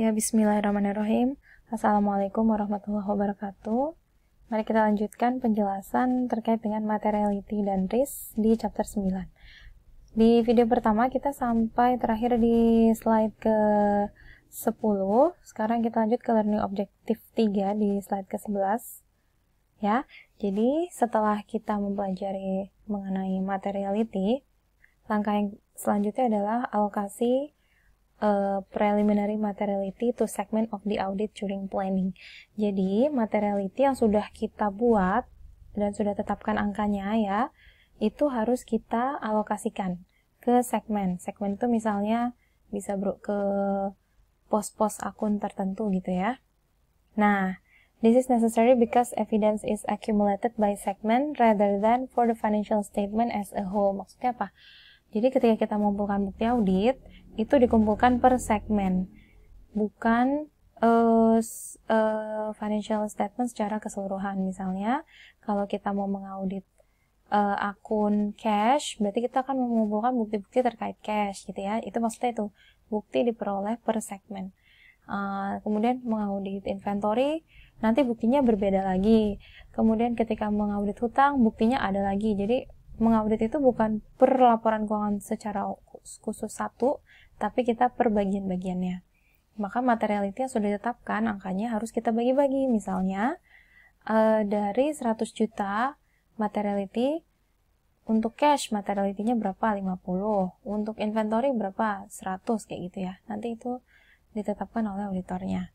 Ya, bismillahirrahmanirrahim. Assalamualaikum warahmatullahi wabarakatuh. Mari kita lanjutkan penjelasan terkait dengan materiality dan risk di chapter 9. Di video pertama kita sampai terakhir di slide ke 10. Sekarang kita lanjut ke learning objective 3 di slide ke-11. Ya. Jadi, setelah kita mempelajari mengenai materiality, langkah yang selanjutnya adalah alokasi Eh, preliminary materiality to segment of the audit during planning. Jadi, materiality yang sudah kita buat dan sudah tetapkan angkanya ya, itu harus kita alokasikan ke segmen. Segmen itu misalnya bisa bro ke pos-pos akun tertentu gitu ya. Nah, This is necessary because evidence is accumulated by segment rather than for the financial statement as a whole. Maksudnya apa? Jadi ketika kita mengumpulkan bukti audit, itu dikumpulkan per segmen, bukan uh, uh, financial statement secara keseluruhan. Misalnya, kalau kita mau mengaudit uh, akun cash, berarti kita akan mengumpulkan bukti-bukti terkait cash, gitu ya. Itu maksudnya itu bukti diperoleh per segmen. Uh, kemudian mengaudit inventory, nanti buktinya berbeda lagi. Kemudian ketika mengaudit hutang, buktinya ada lagi. Jadi mengaudit itu bukan per laporan keuangan secara khusus satu, tapi kita per bagian-bagiannya. Maka materiality yang sudah ditetapkan angkanya harus kita bagi-bagi. Misalnya uh, dari 100 juta materiality untuk cash materialitinya berapa? 50. Untuk inventory berapa? 100 kayak gitu ya. Nanti itu ditetapkan oleh auditornya.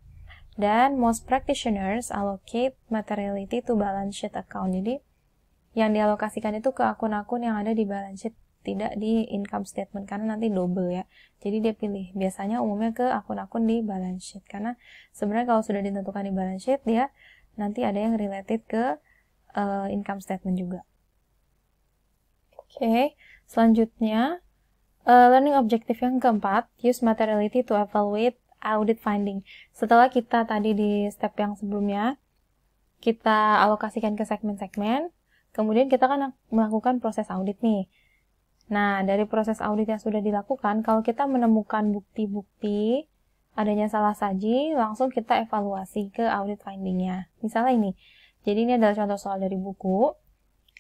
Dan most practitioners allocate materiality to balance sheet account. Jadi yang dialokasikan itu ke akun-akun yang ada di balance sheet tidak di income statement karena nanti double ya. Jadi dia pilih biasanya umumnya ke akun-akun di balance sheet karena sebenarnya kalau sudah ditentukan di balance sheet dia nanti ada yang related ke uh, income statement juga. Oke, okay. selanjutnya uh, learning objective yang keempat, use materiality to evaluate audit finding. Setelah kita tadi di step yang sebelumnya kita alokasikan ke segmen-segmen, Kemudian kita kan melakukan proses audit nih. Nah, dari proses audit yang sudah dilakukan, kalau kita menemukan bukti-bukti adanya salah saji, langsung kita evaluasi ke audit findingnya. Misalnya ini, jadi ini adalah contoh soal dari buku.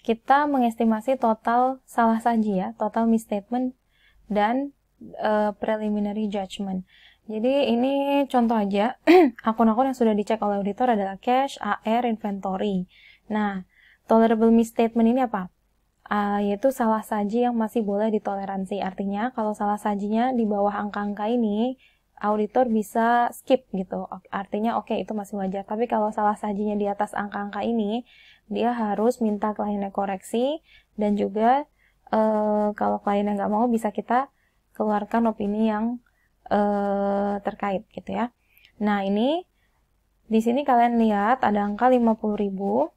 Kita mengestimasi total salah saji ya, total misstatement dan uh, preliminary judgment. Jadi ini contoh aja, akun-akun yang sudah dicek oleh auditor adalah cash, AR, inventory. Nah, Tolerable misstatement ini apa? Uh, yaitu salah saji yang masih boleh ditoleransi. Artinya kalau salah sajinya di bawah angka-angka ini, auditor bisa skip gitu. Artinya oke okay, itu masih wajar. Tapi kalau salah sajinya di atas angka-angka ini, dia harus minta kliennya koreksi dan juga uh, kalau kliennya nggak mau bisa kita keluarkan opini yang uh, terkait gitu ya. Nah ini di sini kalian lihat ada angka 50.000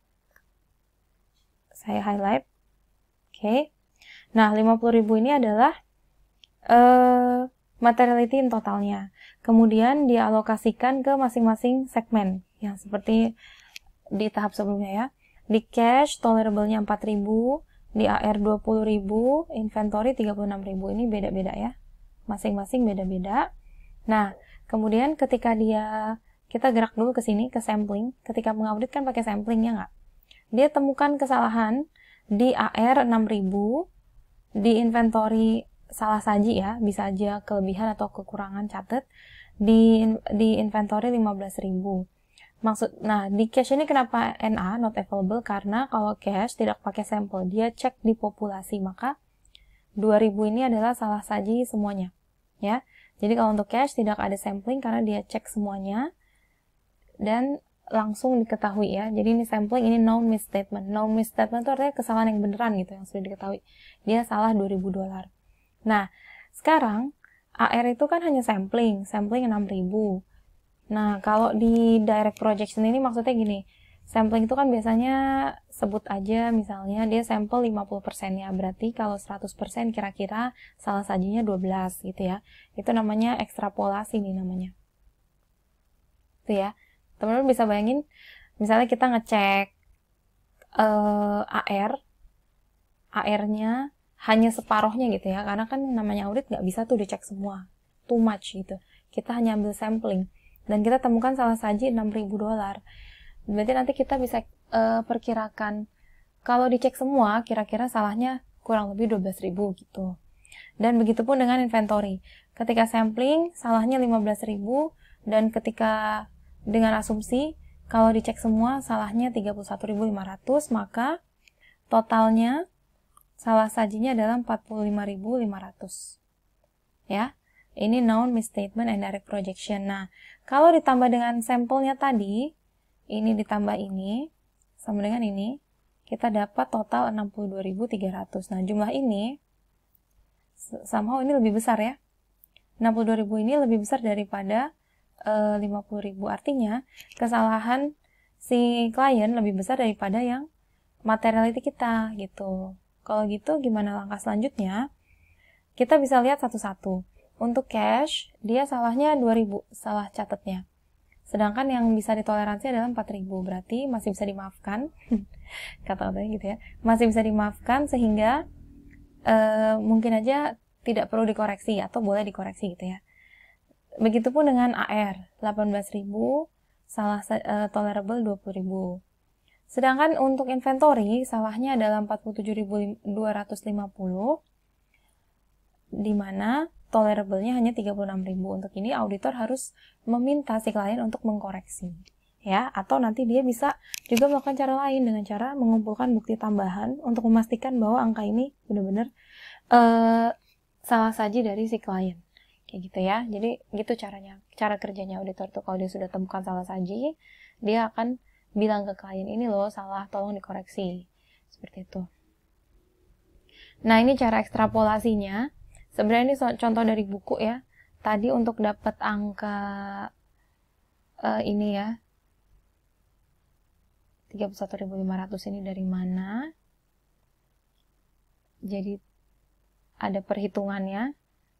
saya highlight. Oke. Okay. Nah, 50.000 ini adalah uh, materiality in totalnya. Kemudian dialokasikan ke masing-masing segmen yang seperti di tahap sebelumnya ya. Di cash tolerable-nya 4.000, di AR 20.000, inventory 36.000. Ini beda-beda ya. Masing-masing beda-beda. Nah, kemudian ketika dia kita gerak dulu ke sini ke sampling, ketika mengaudit kan pakai sampling ya nggak? dia temukan kesalahan di AR 6000, di inventory salah saji ya, bisa aja kelebihan atau kekurangan catet di di inventory 15000. Maksud, nah di cash ini kenapa NA not available karena kalau cash tidak pakai sampel dia cek di populasi maka 2000 ini adalah salah saji semuanya ya jadi kalau untuk cash tidak ada sampling karena dia cek semuanya dan langsung diketahui ya. Jadi ini sampling, ini known misstatement. Known misstatement itu artinya kesalahan yang beneran gitu, yang sudah diketahui. Dia salah 2000 dolar. Nah, sekarang AR itu kan hanya sampling, sampling 6000. Nah, kalau di direct projection ini maksudnya gini, sampling itu kan biasanya sebut aja misalnya dia sampel 50% ya, berarti kalau 100% kira-kira salah sajinya 12 gitu ya. Itu namanya ekstrapolasi nih namanya. Itu ya teman-teman bisa bayangin misalnya kita ngecek uh, eh, AR AR-nya hanya separohnya gitu ya karena kan namanya audit nggak bisa tuh dicek semua too much gitu kita hanya ambil sampling dan kita temukan salah saji 6000 dolar berarti nanti kita bisa uh, perkirakan kalau dicek semua kira-kira salahnya kurang lebih 12.000 gitu dan begitu pun dengan inventory ketika sampling salahnya 15.000 dan ketika dengan asumsi kalau dicek semua salahnya 31.500 maka totalnya salah sajinya adalah 45.500. Ya. Ini noun misstatement and direct projection. Nah, kalau ditambah dengan sampelnya tadi, ini ditambah ini sama dengan ini, kita dapat total 62.300. Nah, jumlah ini somehow ini lebih besar ya. 62.000 ini lebih besar daripada Eh, lima puluh ribu artinya kesalahan si klien lebih besar daripada yang materiality kita gitu kalau gitu gimana langkah selanjutnya kita bisa lihat satu-satu untuk cash dia salahnya 2000 salah catatnya sedangkan yang bisa ditoleransi adalah 4000 berarti masih bisa dimaafkan kata-katanya gitu ya masih bisa dimaafkan sehingga uh, mungkin aja tidak perlu dikoreksi atau boleh dikoreksi gitu ya Begitupun dengan AR 18.000, salah uh, tolerable 20.000. Sedangkan untuk inventory salahnya adalah 47.250 di mana tolerable-nya hanya 36.000. Untuk ini auditor harus meminta si klien untuk mengkoreksi ya atau nanti dia bisa juga melakukan cara lain dengan cara mengumpulkan bukti tambahan untuk memastikan bahwa angka ini benar-benar uh, salah saji dari si klien kayak gitu ya jadi gitu caranya cara kerjanya auditor tuh kalau dia sudah temukan salah saji dia akan bilang ke klien ini loh salah tolong dikoreksi seperti itu nah ini cara ekstrapolasinya sebenarnya ini contoh dari buku ya tadi untuk dapat angka uh, ini ya 31.500 ini dari mana jadi ada perhitungannya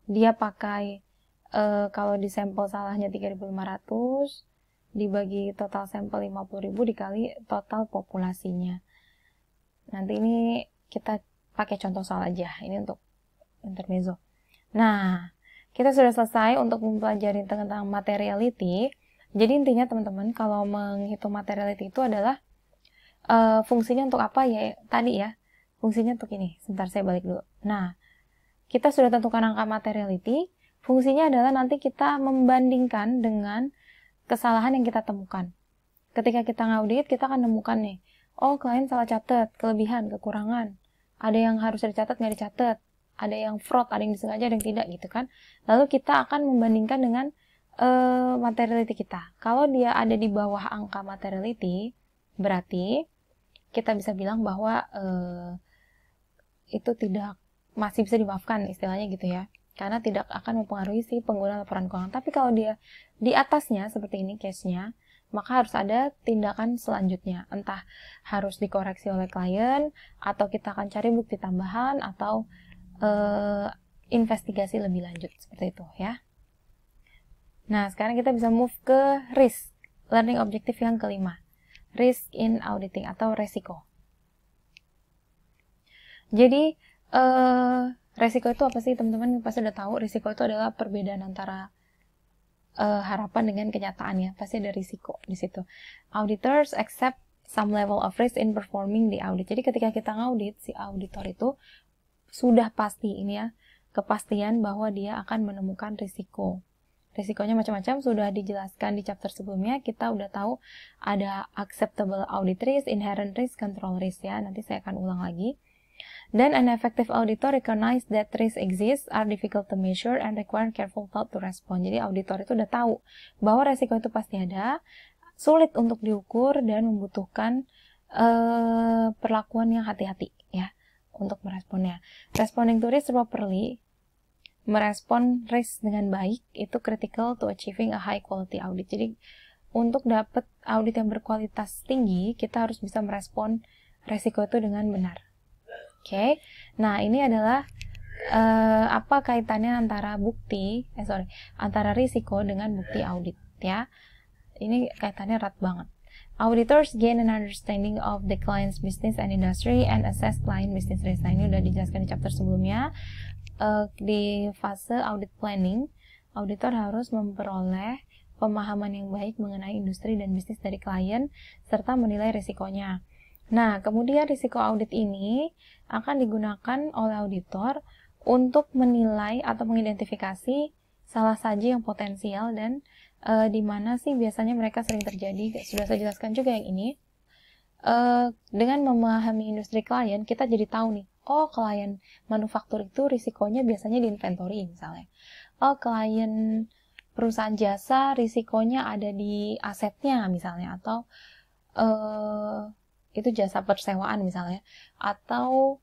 dia pakai uh, kalau di sampel salahnya 3500 dibagi total sampel 50.000 dikali total populasinya. Nanti ini kita pakai contoh soal aja. Ini untuk intermezzo. Nah, kita sudah selesai untuk mempelajari tentang materiality. Jadi intinya teman-teman kalau menghitung materiality itu adalah uh, fungsinya untuk apa ya tadi ya. Fungsinya untuk ini. Sebentar saya balik dulu. Nah, kita sudah tentukan angka materiality, fungsinya adalah nanti kita membandingkan dengan kesalahan yang kita temukan. Ketika kita ngaudit, kita akan nemukan nih, oh klien salah catat, kelebihan, kekurangan, ada yang harus dicatat, nggak dicatat, ada yang fraud, ada yang disengaja, ada yang tidak gitu kan. Lalu kita akan membandingkan dengan uh, materiality kita. Kalau dia ada di bawah angka materiality, berarti kita bisa bilang bahwa uh, itu tidak masih bisa dimaafkan istilahnya gitu ya karena tidak akan mempengaruhi si pengguna laporan keuangan. Tapi kalau dia di atasnya seperti ini case-nya, maka harus ada tindakan selanjutnya. Entah harus dikoreksi oleh klien atau kita akan cari bukti tambahan atau eh, investigasi lebih lanjut seperti itu ya. Nah, sekarang kita bisa move ke risk, learning objektif yang kelima. Risk in auditing atau resiko. Jadi, Eh, resiko itu apa sih teman-teman pasti udah tahu resiko itu adalah perbedaan antara uh, harapan dengan kenyataannya pasti ada risiko di situ auditors accept some level of risk in performing the audit jadi ketika kita ngaudit si auditor itu sudah pasti ini ya kepastian bahwa dia akan menemukan risiko risikonya macam-macam sudah dijelaskan di chapter sebelumnya kita udah tahu ada acceptable audit risk, inherent risk, control risk ya nanti saya akan ulang lagi Then an effective auditor recognize that risk exists are difficult to measure, and require careful thought to respond. Jadi auditor itu udah tahu bahwa resiko itu pasti ada, sulit untuk diukur dan membutuhkan uh, perlakuan yang hati-hati ya untuk meresponnya. Responding to risk properly, merespon risk dengan baik itu critical to achieving a high quality audit. Jadi untuk dapat audit yang berkualitas tinggi, kita harus bisa merespon resiko itu dengan benar okay? nah ini adalah uh, apa kaitannya antara bukti eh sorry antara risiko dengan bukti audit ya ini kaitannya erat banget Auditors gain an understanding of the client's business and industry and assess client business risk. Nah, ini udah dijelaskan di chapter sebelumnya. Uh, di fase audit planning, auditor harus memperoleh pemahaman yang baik mengenai industri dan bisnis dari klien serta menilai risikonya. Nah, kemudian risiko audit ini akan digunakan oleh auditor untuk menilai atau mengidentifikasi salah saja yang potensial dan e, di mana sih biasanya mereka sering terjadi. Sudah saya jelaskan juga yang ini. E, dengan memahami industri klien, kita jadi tahu nih, oh klien manufaktur itu risikonya biasanya di inventory misalnya. Oh klien perusahaan jasa risikonya ada di asetnya misalnya atau eh, itu jasa persewaan misalnya atau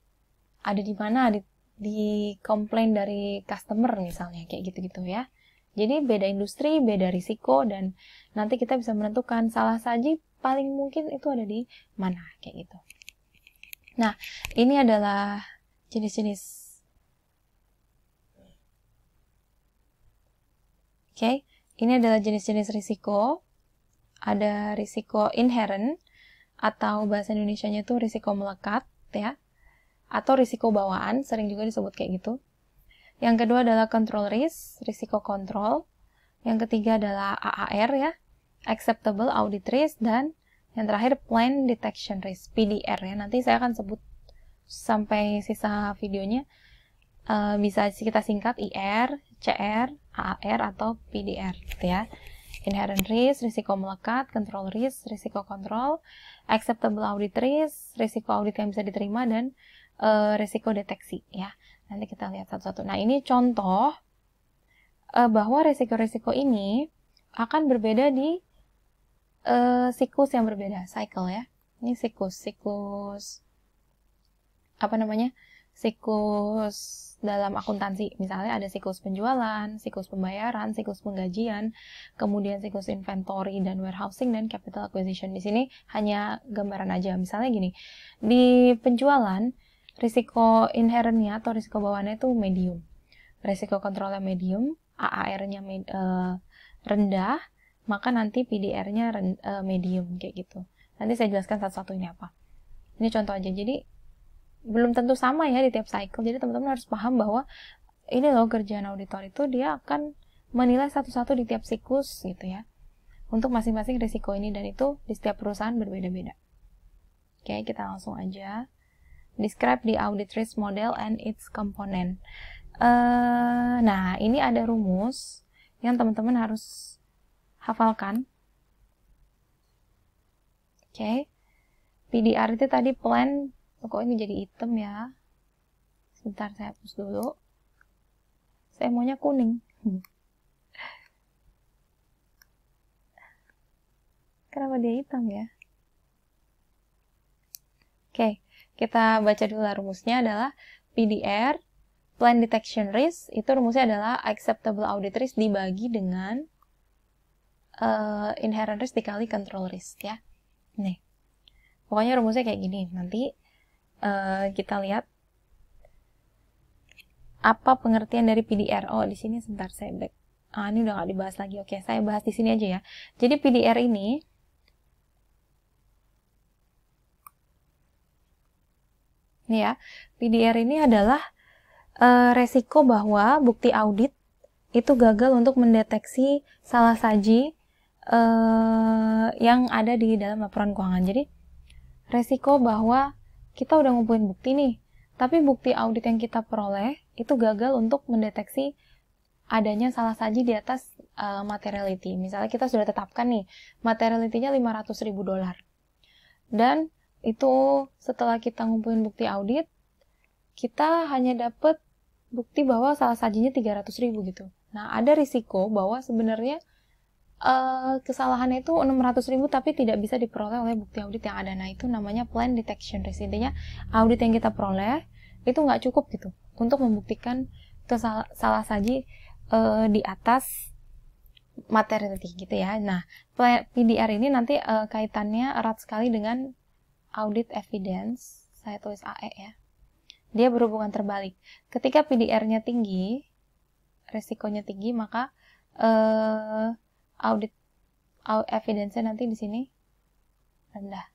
ada di mana di, di komplain dari customer misalnya kayak gitu-gitu ya jadi beda industri beda risiko dan nanti kita bisa menentukan salah saji paling mungkin itu ada di mana kayak gitu nah ini adalah jenis-jenis Oke, okay? ini adalah jenis-jenis risiko. Ada risiko inherent, atau bahasa Indonesia-nya itu risiko melekat ya atau risiko bawaan sering juga disebut kayak gitu. Yang kedua adalah control risk, risiko kontrol. Yang ketiga adalah AAR ya, acceptable audit risk dan yang terakhir plan detection risk, PDR ya. Nanti saya akan sebut sampai sisa videonya uh, bisa kita singkat IR, CR, AAR atau PDR gitu ya. Inherent risk, risiko melekat, control risk, risiko kontrol, acceptable audit risk, risiko audit yang bisa diterima dan uh, risiko deteksi ya. Nanti kita lihat satu-satu. Nah, ini contoh uh, bahwa risiko-risiko ini akan berbeda di uh, siklus yang berbeda, cycle ya. Ini siklus, siklus apa namanya? siklus dalam akuntansi. Misalnya ada siklus penjualan, siklus pembayaran, siklus penggajian, kemudian siklus inventory dan warehousing dan capital acquisition. Di sini hanya gambaran aja. Misalnya gini, di penjualan risiko inherentnya atau risiko bawaannya itu medium. Risiko kontrolnya medium, AAR-nya med, uh, rendah, maka nanti PDR-nya uh, eh, medium kayak gitu. Nanti saya jelaskan satu-satu ini apa. Ini contoh aja. Jadi belum tentu sama ya di tiap cycle. Jadi teman-teman harus paham bahwa ini loh kerjaan auditor itu dia akan menilai satu-satu di tiap siklus gitu ya. Untuk masing-masing risiko ini dan itu di setiap perusahaan berbeda-beda. Oke, kita langsung aja. Describe the audit risk model and its component. Uh, nah, ini ada rumus yang teman-teman harus hafalkan. Oke. Okay. PDR itu tadi plan, toko ini jadi hitam ya sebentar saya hapus dulu saya maunya kuning kenapa dia hitam ya oke kita baca dulu rumusnya adalah PDR plan detection risk itu rumusnya adalah acceptable audit risk dibagi dengan uh, inherent risk dikali control risk ya nih pokoknya rumusnya kayak gini nanti Eh, kita lihat apa pengertian dari PDR. Oh, di sini sebentar saya back. Ah, ini udah nggak dibahas lagi. Oke, saya bahas di sini aja ya. Jadi PDR ini Ini ya, PDR ini adalah e, resiko bahwa bukti audit itu gagal untuk mendeteksi salah saji e, yang ada di dalam laporan keuangan. Jadi, resiko bahwa kita udah ngumpulin bukti nih, tapi bukti audit yang kita peroleh itu gagal untuk mendeteksi adanya salah saji di atas uh, materiality. Misalnya kita sudah tetapkan nih, materiality-nya 500 ribu dolar. Dan itu setelah kita ngumpulin bukti audit, kita hanya dapat bukti bahwa salah sajinya 300 ribu gitu. Nah, ada risiko bahwa sebenarnya uh, kesalahannya itu 600 ribu tapi tidak bisa diperoleh oleh bukti audit yang ada. Nah itu namanya plan detection risk. audit yang kita peroleh itu nggak cukup gitu untuk membuktikan itu salah saji uh, di atas materi gitu ya. Nah, PDR ini nanti uh, kaitannya erat sekali dengan audit evidence, saya tulis AE ya. Dia berhubungan terbalik. Ketika PDR-nya tinggi, resikonya tinggi, maka uh, audit evidence nanti di sini rendah.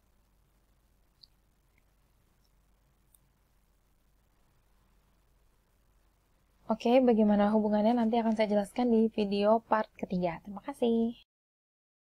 Oke, bagaimana hubungannya nanti akan saya jelaskan di video part ketiga. Terima kasih.